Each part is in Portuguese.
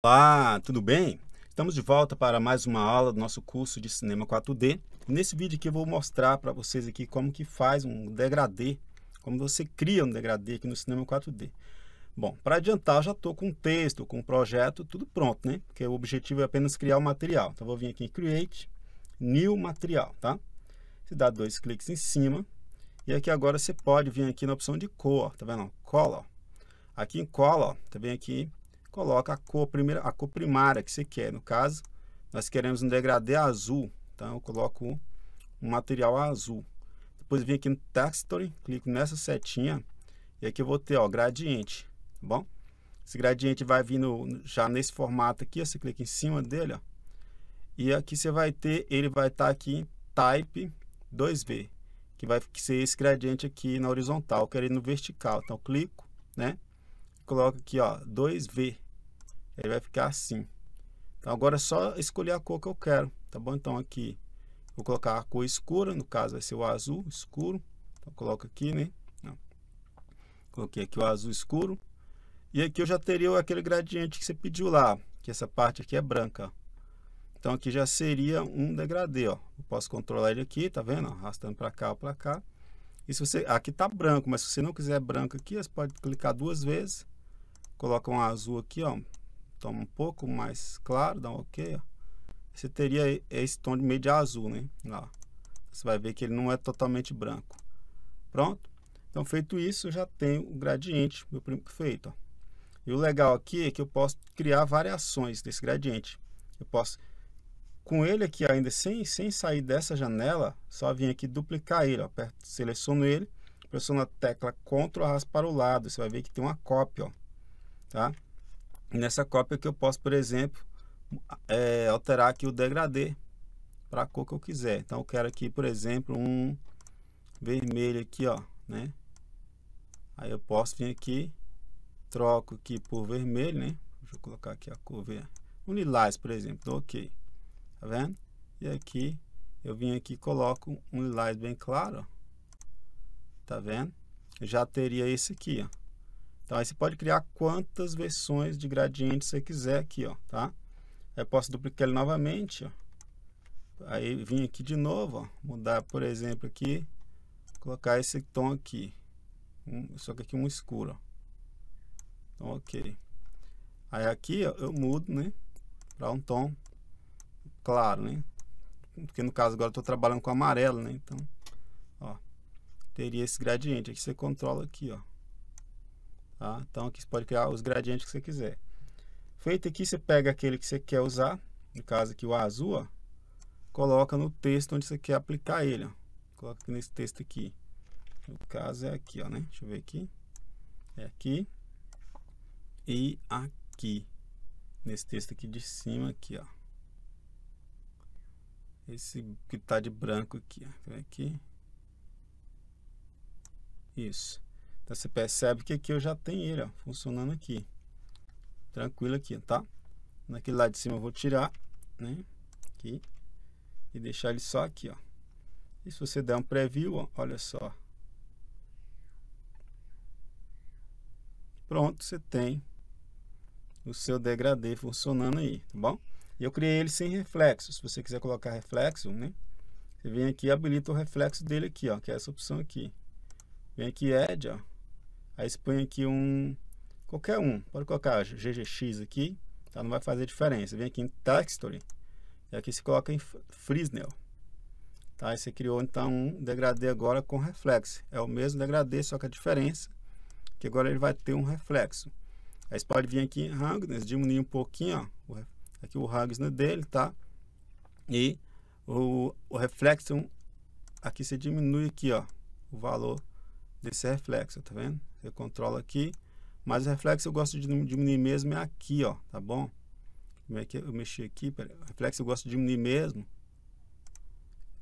Olá, tudo bem? Estamos de volta para mais uma aula do nosso curso de Cinema 4D. Nesse vídeo aqui eu vou mostrar para vocês aqui como que faz um degradê, como você cria um degradê aqui no Cinema 4D. Bom, para adiantar, já estou com o texto, com o projeto, tudo pronto, né? Porque o objetivo é apenas criar o material. Então, vou vir aqui em Create, New Material, tá? Você dá dois cliques em cima. E aqui agora você pode vir aqui na opção de cor, tá vendo? Cola. Aqui em Cola, tá vendo aqui coloca a cor, primeira, a cor primária que você quer. No caso, nós queremos um degradê azul, então eu coloco um material azul. Depois vim aqui no Texture, clico nessa setinha e aqui eu vou ter ó, gradiente, tá bom? Esse gradiente vai vir no, já nesse formato aqui, ó, você clica em cima dele, ó, e aqui você vai ter, ele vai estar tá aqui em Type 2V, que vai ser esse gradiente aqui na horizontal, eu quero é no vertical, então clico, né? Coloco aqui, ó, 2V, ele vai ficar assim. Então agora é só escolher a cor que eu quero, tá bom? Então aqui vou colocar a cor escura, no caso vai ser o azul escuro. Então coloca aqui, né? Não. Coloquei aqui o azul escuro. E aqui eu já teria aquele gradiente que você pediu lá, que essa parte aqui é branca. Então aqui já seria um degradê, ó. Eu posso controlar ele aqui, tá vendo? Arrastando para cá ou para cá. E se você aqui tá branco, mas se você não quiser branco aqui, você pode clicar duas vezes. Coloca um azul aqui, ó, toma um pouco mais claro, dá um OK. Ó. Você teria esse tom de de azul, né? Lá. Você vai ver que ele não é totalmente branco. Pronto. Então, feito isso, eu já tenho o gradiente meu primo feito. Ó. E o legal aqui é que eu posso criar variações desse gradiente. Eu posso, com ele aqui ainda, sem, sem sair dessa janela, só vim aqui duplicar ele. Ó, aperto, seleciono ele, pressiono a tecla Ctrl, arrasto para o lado. Você vai ver que tem uma cópia, ó, tá? nessa cópia que eu posso, por exemplo, é, alterar aqui o degradê para a cor que eu quiser. Então eu quero aqui, por exemplo, um vermelho aqui, ó, né? Aí eu posso vir aqui, troco aqui por vermelho, né? Deixa eu colocar aqui a cor, ver. Um lilás, por exemplo, então, ok. Tá vendo? E aqui, eu vim aqui e coloco um lilás bem claro, ó. Tá vendo? Eu já teria esse aqui, ó. Tá? Aí você pode criar quantas versões de gradiente você quiser aqui, ó, tá? Eu posso duplicar ele novamente, ó. Aí vim aqui de novo, ó, mudar, por exemplo, aqui, colocar esse tom aqui. Um, só que aqui um escuro, ó. Então, ok. Aí aqui ó, eu mudo, né, para um tom claro, né? Porque no caso agora eu tô trabalhando com amarelo, né? Então, ó, teria esse gradiente aqui, você controla aqui, ó. Tá? Então aqui você pode criar os gradientes que você quiser. Feito aqui, você pega aquele que você quer usar, no caso aqui o azul, ó, coloca no texto onde você quer aplicar ele. Ó. Coloca aqui nesse texto aqui. No caso é aqui, ó, né? Deixa eu ver aqui. É aqui e aqui. Nesse texto aqui de cima aqui, ó. Esse que tá de branco aqui, ó. Aqui. Isso. Então você percebe que aqui eu já tenho ele, ó, funcionando aqui. Tranquilo aqui, tá? Naquele lado de cima eu vou tirar, né? Aqui. E deixar ele só aqui, ó. E se você der um preview, ó, olha só. Pronto, você tem o seu degradê funcionando aí, tá bom? E eu criei ele sem reflexo. Se você quiser colocar reflexo, né? Você vem aqui e habilita o reflexo dele aqui, ó, que é essa opção aqui. Vem aqui Edge, ó. Aí você põe aqui um, qualquer um, pode colocar GGX aqui, tá? não vai fazer diferença. Vem aqui em Texture, e aqui você coloca em Fresnel. Tá? Aí você criou então um degradê agora com reflexo. É o mesmo degradê, só que a diferença é que agora ele vai ter um reflexo. Aí você pode vir aqui em Rangnes, diminuir um pouquinho, ó, aqui o Rangnes dele, tá? E o, o reflexo, aqui você diminui aqui, ó, o valor desse reflexo, tá vendo? Você controla aqui. Mas o reflexo eu gosto de diminuir mesmo é aqui, ó, tá bom? Como é que eu mexi aqui? Pera, reflexo eu gosto de diminuir mesmo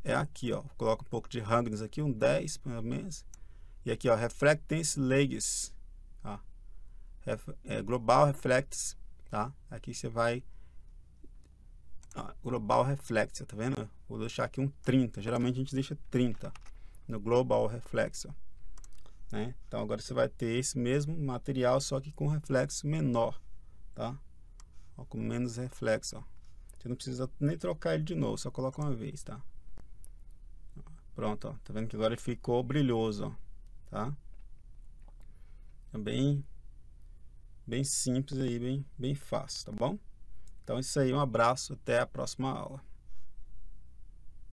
é aqui, ó. Coloca um pouco de Randgens aqui, um 10 pelo menos. E aqui, ó, Reflectance Legs, tá? Ref, é, global Reflex. tá? Aqui você vai... Ó, global Reflex, tá vendo? Vou deixar aqui um 30. Geralmente a gente deixa 30 no Global Reflex, ó. Né? Então agora você vai ter esse mesmo material, só que com reflexo menor, tá? Ó, com menos reflexo, ó. Você não precisa nem trocar ele de novo, só coloca uma vez, tá? Pronto, ó. Tá vendo que agora ele ficou brilhoso, ó. Tá? É bem, bem simples aí, bem, bem fácil, tá bom? Então é isso aí, um abraço, até a próxima aula.